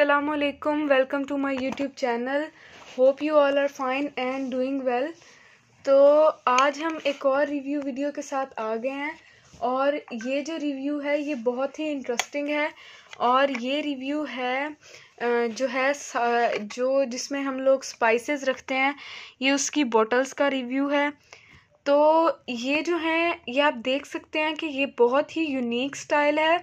असलकम welcome to my YouTube channel hope you all are fine and doing well तो आज हम एक और रिव्यू वीडियो के साथ आ गए हैं और ये जो रिव्यू है ये बहुत ही इंटरेस्टिंग है और ये रिव्यू है जो है जो जिसमें हम लोग स्पाइसेस रखते हैं ये उसकी बॉटल्स का रिव्यू है तो ये जो है ये आप देख सकते हैं कि ये बहुत ही यूनिक स्टाइल है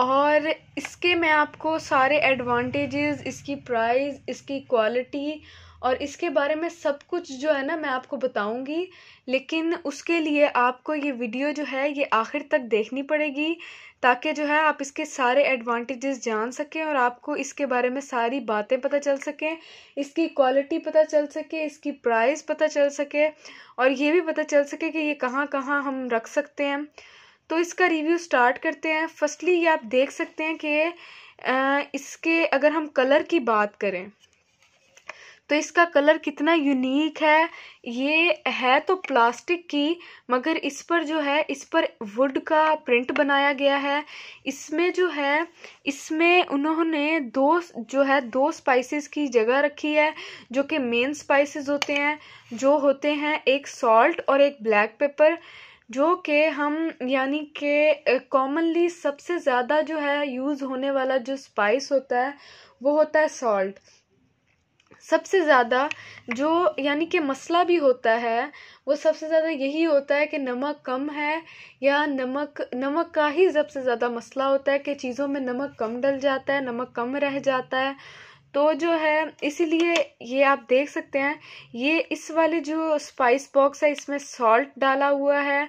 और इसके मैं आपको सारे एडवांटेजेस इसकी प्राइस इसकी क्वालिटी और इसके बारे में सब कुछ जो है ना मैं आपको बताऊंगी लेकिन उसके लिए आपको ये वीडियो जो है ये आखिर तक देखनी पड़ेगी ताकि जो है आप इसके सारे एडवांटेजेस जान सकें और आपको इसके बारे में सारी बातें पता चल सकें इसकी क्वालिटी पता चल सके इसकी प्राइस पता चल सके और ये भी पता चल सके कि ये कहाँ कहाँ हम रख सकते हैं तो इसका रिव्यू स्टार्ट करते हैं फर्स्टली ये आप देख सकते हैं कि इसके अगर हम कलर की बात करें तो इसका कलर कितना यूनिक है ये है तो प्लास्टिक की मगर इस पर जो है इस पर वुड का प्रिंट बनाया गया है इसमें जो है इसमें उन्होंने दो जो है दो स्पाइसेस की जगह रखी है जो कि मेन स्पाइसेस होते हैं जो होते हैं एक सॉल्ट और एक ब्लैक पेपर जो कि हम यानी कि कॉमनली सबसे ज़्यादा जो है यूज़ होने वाला जो स्पाइस होता है वो होता है सॉल्ट सबसे ज़्यादा जो यानी कि मसला भी होता है वो सबसे ज़्यादा यही होता है कि नमक कम है या नमक नमक का ही सबसे ज़्यादा मसला होता है कि चीज़ों में नमक कम डल जाता है नमक कम रह जाता है तो जो है इसीलिए ये आप देख सकते हैं ये इस वाले जो स्पाइस बॉक्स है इसमें सॉल्ट डाला हुआ है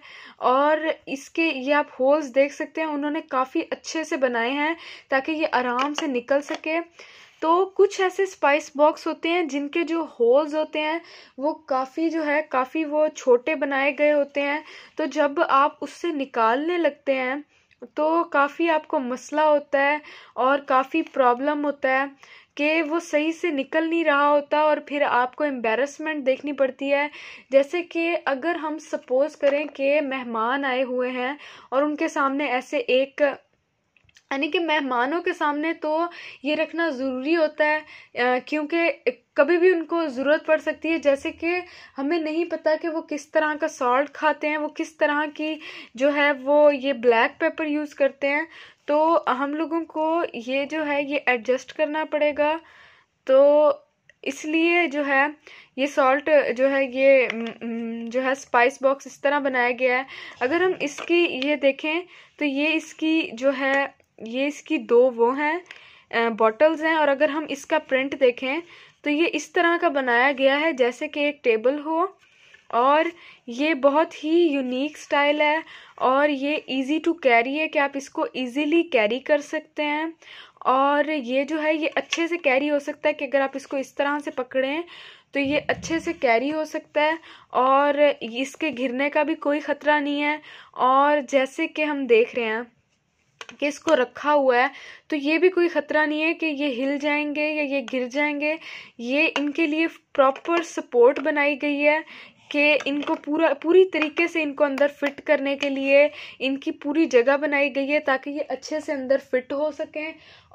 और इसके ये आप होल्स देख सकते हैं उन्होंने काफ़ी अच्छे से बनाए हैं ताकि ये आराम से निकल सके तो कुछ ऐसे स्पाइस बॉक्स होते हैं जिनके जो होल्स होते हैं वो काफ़ी जो है काफ़ी वो छोटे बनाए गए होते हैं तो जब आप उससे निकालने लगते हैं तो काफ़ी आपको मसला होता है और काफ़ी प्रॉब्लम होता है कि वो सही से निकल नहीं रहा होता और फिर आपको एम्बेरसमेंट देखनी पड़ती है जैसे कि अगर हम सपोज़ करें कि मेहमान आए हुए हैं और उनके सामने ऐसे एक यानी कि मेहमानों के सामने तो ये रखना ज़रूरी होता है क्योंकि कभी भी उनको ज़रूरत पड़ सकती है जैसे कि हमें नहीं पता कि वो किस तरह का सॉल्ट खाते हैं वो किस तरह की जो है वो ये ब्लैक पेपर यूज़ करते हैं तो हम लोगों को ये जो है ये एडजस्ट करना पड़ेगा तो इसलिए जो है ये सॉल्ट जो है ये जो है स्पाइस बॉक्स इस तरह बनाया गया है अगर हम इसकी ये देखें तो ये इसकी जो है ये इसकी दो वो हैं बॉटल्स हैं और अगर हम इसका प्रिंट देखें तो ये इस तरह का बनाया गया है जैसे कि एक टेबल हो और ये बहुत ही यूनिक स्टाइल है और ये इजी टू कैरी है कि आप इसको इजीली कैरी कर सकते हैं और ये जो है ये अच्छे से कैरी हो सकता है कि अगर आप इसको इस तरह से पकड़ें तो ये अच्छे से कैरी हो सकता है और इसके घिरने का भी कोई ख़तरा नहीं है और जैसे कि हम देख रहे हैं कि इसको रखा हुआ है तो ये भी कोई ख़तरा नहीं है कि ये हिल जाएंगे या ये गिर जाएंगे ये इनके लिए प्रॉपर सपोर्ट बनाई गई है कि इनको पूरा पूरी तरीके से इनको अंदर फिट करने के लिए इनकी पूरी जगह बनाई गई है ताकि ये अच्छे से अंदर फिट हो सकें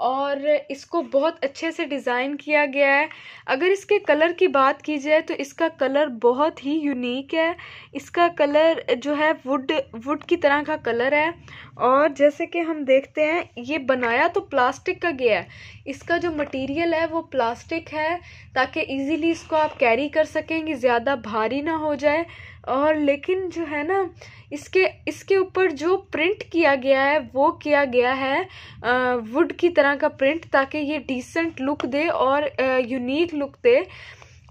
और इसको बहुत अच्छे से डिज़ाइन किया गया है अगर इसके कलर की बात की जाए तो इसका कलर बहुत ही यूनिक है इसका कलर जो है वुड वुड की तरह का कलर है और जैसे कि हम देखते हैं ये बनाया तो प्लास्टिक का गया है इसका जो मटेरियल है वो प्लास्टिक है ताकि इजीली इस इसको आप कैरी कर सकेंगे ज़्यादा भारी ना हो जाए और लेकिन जो है ना इसके इसके ऊपर जो प्रिंट किया गया है वो किया गया है वुड की तरह का प्रिंट ताकि ये डिसेंट लुक दे और यूनिक लुक दे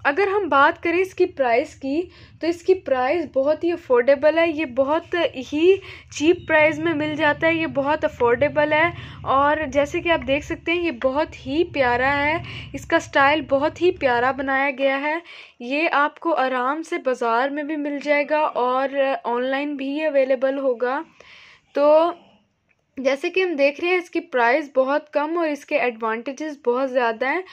अगर हम बात करें इसकी प्राइस की तो इसकी प्राइस बहुत ही अफोर्डेबल है ये बहुत ही चीप प्राइस में मिल जाता है ये बहुत अफोर्डेबल है और जैसे कि आप देख सकते हैं ये बहुत ही प्यारा है इसका स्टाइल बहुत ही प्यारा बनाया गया है ये आपको आराम से बाज़ार में भी मिल जाएगा और ऑनलाइन भी अवेलेबल होगा तो जैसे कि हम देख रहे हैं इसकी प्राइस बहुत कम और इसके एडवांटेजेस बहुत ज़्यादा हैं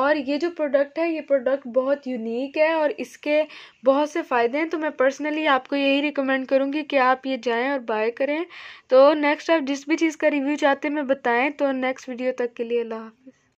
और ये जो प्रोडक्ट है ये प्रोडक्ट बहुत यूनिक है और इसके बहुत से फ़ायदे हैं तो मैं पर्सनली आपको यही रिकमेंड करूँगी कि आप ये जाएं और बाय करें तो नेक्स्ट आप जिस भी चीज़ का रिव्यू चाहते हैं मैं बताएँ तो नेक्स्ट वीडियो तक के लिए अल्लाह हाफ़